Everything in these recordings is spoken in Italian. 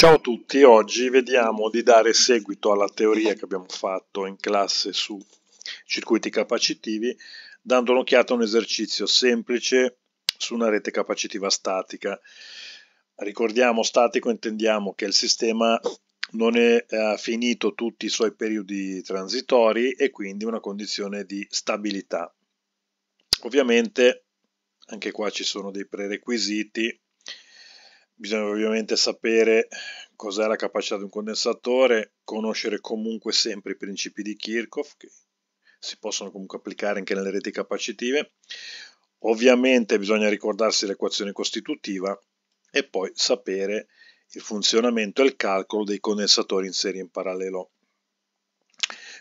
Ciao a tutti, oggi vediamo di dare seguito alla teoria che abbiamo fatto in classe su circuiti capacitivi dando un'occhiata a un esercizio semplice su una rete capacitiva statica. Ricordiamo statico intendiamo che il sistema non è, ha eh, finito tutti i suoi periodi transitori e quindi una condizione di stabilità. Ovviamente anche qua ci sono dei prerequisiti Bisogna ovviamente sapere cos'è la capacità di un condensatore, conoscere comunque sempre i principi di Kirchhoff, che si possono comunque applicare anche nelle reti capacitive. Ovviamente bisogna ricordarsi l'equazione costitutiva e poi sapere il funzionamento e il calcolo dei condensatori in serie in parallelo.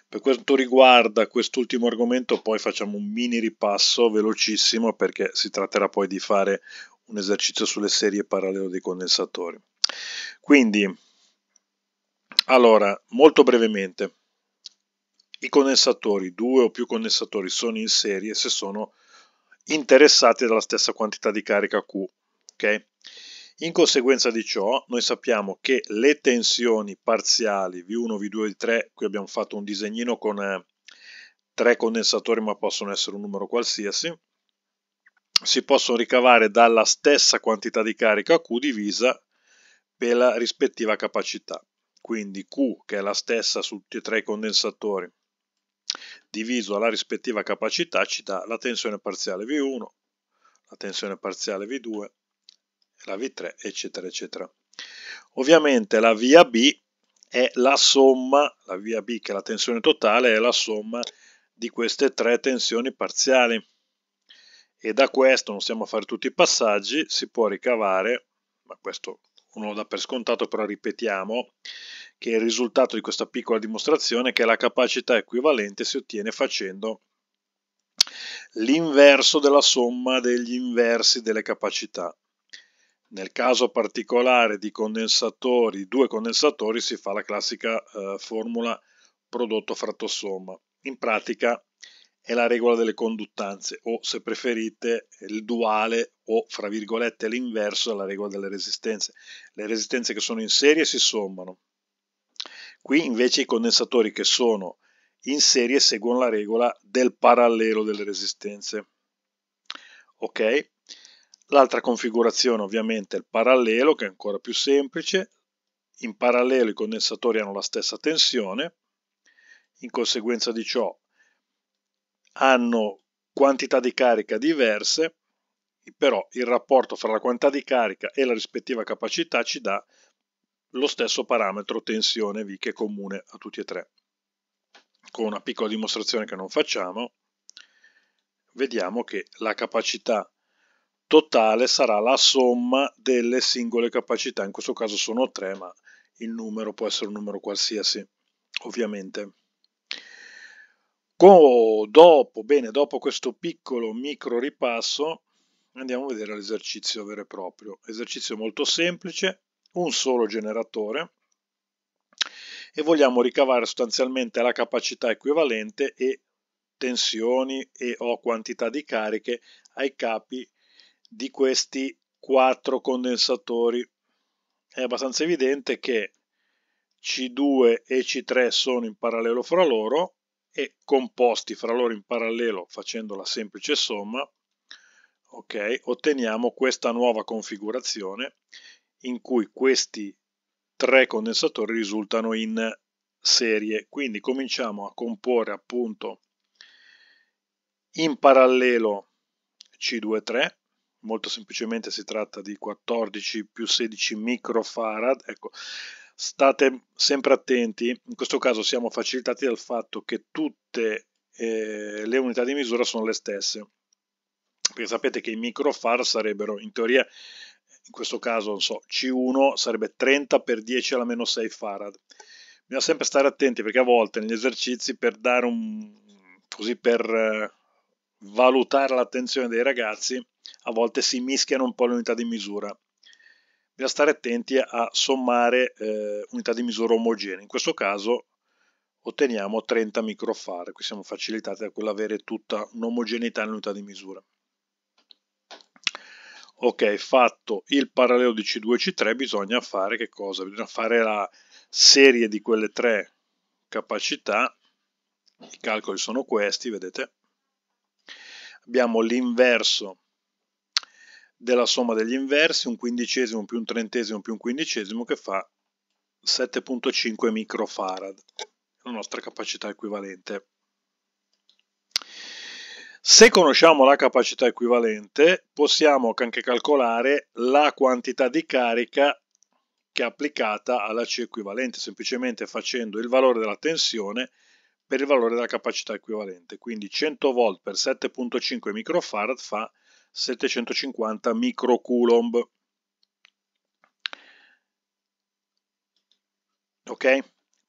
Per quanto riguarda quest'ultimo argomento, poi facciamo un mini ripasso velocissimo perché si tratterà poi di fare un esercizio sulle serie parallelo dei condensatori. Quindi, allora, molto brevemente, i condensatori, due o più condensatori, sono in serie se sono interessati dalla stessa quantità di carica Q. Okay? In conseguenza di ciò, noi sappiamo che le tensioni parziali V1, V2, V3, qui abbiamo fatto un disegnino con eh, tre condensatori ma possono essere un numero qualsiasi, si possono ricavare dalla stessa quantità di carica Q divisa per la rispettiva capacità. Quindi Q, che è la stessa su tutti e tre i condensatori, diviso la rispettiva capacità ci dà la tensione parziale V1, la tensione parziale V2, la V3, eccetera, eccetera. Ovviamente la via B è la somma, la via B che è la tensione totale, è la somma di queste tre tensioni parziali e da questo, non stiamo a fare tutti i passaggi, si può ricavare, ma questo uno lo dà per scontato, però ripetiamo, che il risultato di questa piccola dimostrazione è che la capacità equivalente si ottiene facendo l'inverso della somma degli inversi delle capacità. Nel caso particolare di condensatori, due condensatori, si fa la classica eh, formula prodotto fratto somma. In pratica è la regola delle conduttanze o se preferite il duale o fra virgolette l'inverso della regola delle resistenze. Le resistenze che sono in serie si sommano. Qui invece i condensatori che sono in serie seguono la regola del parallelo delle resistenze. Ok? L'altra configurazione ovviamente è il parallelo che è ancora più semplice. In parallelo i condensatori hanno la stessa tensione. In conseguenza di ciò hanno quantità di carica diverse, però il rapporto fra la quantità di carica e la rispettiva capacità ci dà lo stesso parametro tensione V che è comune a tutti e tre. Con una piccola dimostrazione che non facciamo, vediamo che la capacità totale sarà la somma delle singole capacità, in questo caso sono tre, ma il numero può essere un numero qualsiasi, ovviamente dopo, bene, dopo questo piccolo micro ripasso andiamo a vedere l'esercizio vero e proprio. Esercizio molto semplice, un solo generatore e vogliamo ricavare sostanzialmente la capacità equivalente e tensioni e o quantità di cariche ai capi di questi quattro condensatori. È abbastanza evidente che C2 e C3 sono in parallelo fra loro, e composti fra loro in parallelo facendo la semplice somma, okay, otteniamo questa nuova configurazione in cui questi tre condensatori risultano in serie. Quindi cominciamo a comporre appunto in parallelo c 2 3 molto semplicemente si tratta di 14 più 16 microfarad, ecco, state sempre attenti, in questo caso siamo facilitati dal fatto che tutte eh, le unità di misura sono le stesse, perché sapete che i microfar sarebbero in teoria, in questo caso non so, C1 sarebbe 30 per 10 alla meno 6 farad. Bisogna sempre stare attenti perché a volte negli esercizi per dare un così per eh, valutare l'attenzione dei ragazzi, a volte si mischiano un po' le unità di misura bisogna stare attenti a sommare eh, unità di misura omogenee. In questo caso otteniamo 30 microfare, qui siamo facilitati da quell'avere tutta un'omogeneità nell'unità di misura. Ok, fatto il parallelo di C2 e C3, bisogna fare che cosa? Bisogna fare la serie di quelle tre capacità, i calcoli sono questi, vedete? Abbiamo l'inverso della somma degli inversi, un quindicesimo più un trentesimo più un quindicesimo che fa 7.5 microfarad, la nostra capacità equivalente. Se conosciamo la capacità equivalente, possiamo anche calcolare la quantità di carica che è applicata alla C equivalente, semplicemente facendo il valore della tensione per il valore della capacità equivalente. Quindi 100 volt per 7.5 microfarad fa 750 microcoulomb. Ok?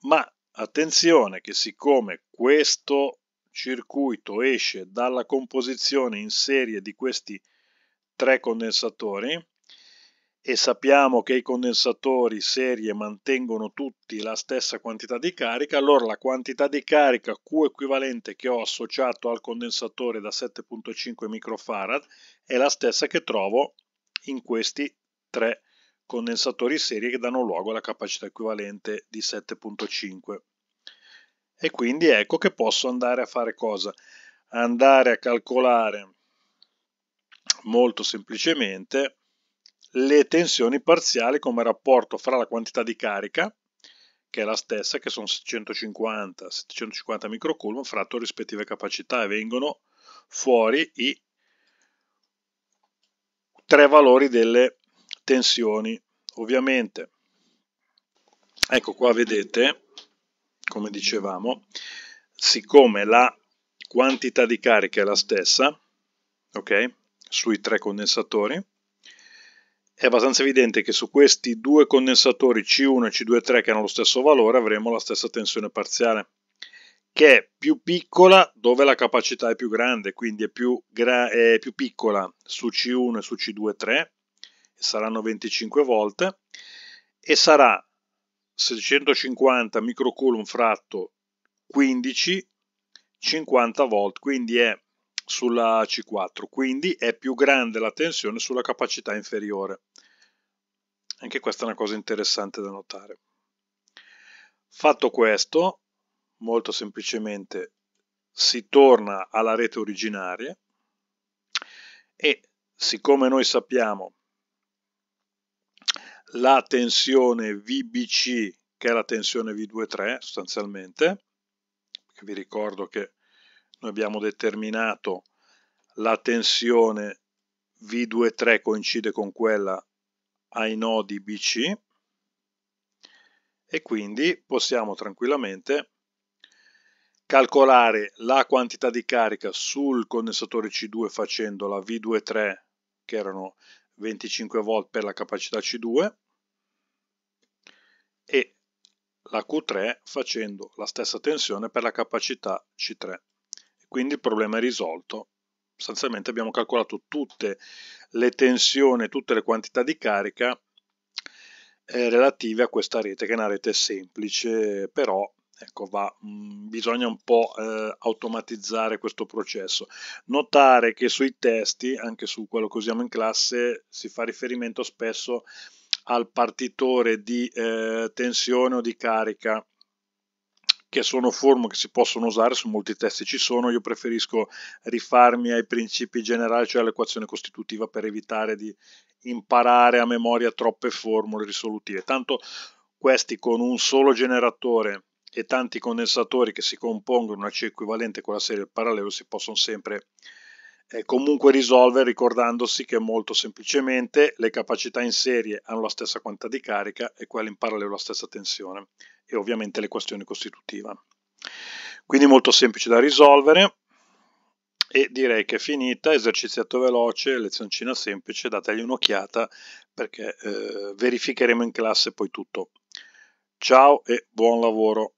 Ma attenzione che siccome questo circuito esce dalla composizione in serie di questi tre condensatori, e sappiamo che i condensatori serie mantengono tutti la stessa quantità di carica, allora la quantità di carica Q equivalente che ho associato al condensatore da 7.5 microfarad è la stessa che trovo in questi tre condensatori serie che danno luogo alla capacità equivalente di 7.5. E quindi ecco che posso andare a fare cosa? Andare a calcolare molto semplicemente le tensioni parziali come rapporto fra la quantità di carica, che è la stessa, che sono 650, 750 microcoulomb, fratto rispettive capacità e vengono fuori i tre valori delle tensioni. Ovviamente, ecco qua vedete, come dicevamo, siccome la quantità di carica è la stessa, ok, sui tre condensatori, è abbastanza evidente che su questi due condensatori C1 e C2,3 che hanno lo stesso valore avremo la stessa tensione parziale, che è più piccola dove la capacità è più grande, quindi è più, è più piccola su C1 e su C2,3, saranno 25 volte, e sarà 650 microcoulomb fratto 15, 50 volt, quindi è sulla C4, quindi è più grande la tensione sulla capacità inferiore. Anche questa è una cosa interessante da notare. Fatto questo, molto semplicemente si torna alla rete originaria e siccome noi sappiamo la tensione VBC che è la tensione V23 sostanzialmente, vi ricordo che noi abbiamo determinato la tensione V23 coincide con quella ai nodi BC e quindi possiamo tranquillamente calcolare la quantità di carica sul condensatore C2 facendo la v 2 3 che erano 25 volt per la capacità C2 e la Q3 facendo la stessa tensione per la capacità C3. Quindi il problema è risolto sostanzialmente abbiamo calcolato tutte le tensioni, tutte le quantità di carica eh, relative a questa rete, che è una rete semplice, però ecco, va, mh, mm, bisogna un po' eh, automatizzare questo processo. Notare che sui testi, anche su quello che usiamo in classe, si fa riferimento spesso al partitore di eh, tensione o di carica che sono forme che si possono usare, su molti testi ci sono, io preferisco rifarmi ai principi generali, cioè all'equazione costitutiva per evitare di imparare a memoria troppe formule risolutive. Tanto questi con un solo generatore e tanti condensatori che si compongono una C equivalente con la serie del parallelo si possono sempre comunque risolve ricordandosi che molto semplicemente le capacità in serie hanno la stessa quantità di carica e quelle in parallelo la stessa tensione e ovviamente l'equazione costitutiva. Quindi molto semplice da risolvere e direi che è finita, eserciziato veloce, lezioncina semplice, dategli un'occhiata perché eh, verificheremo in classe poi tutto. Ciao e buon lavoro!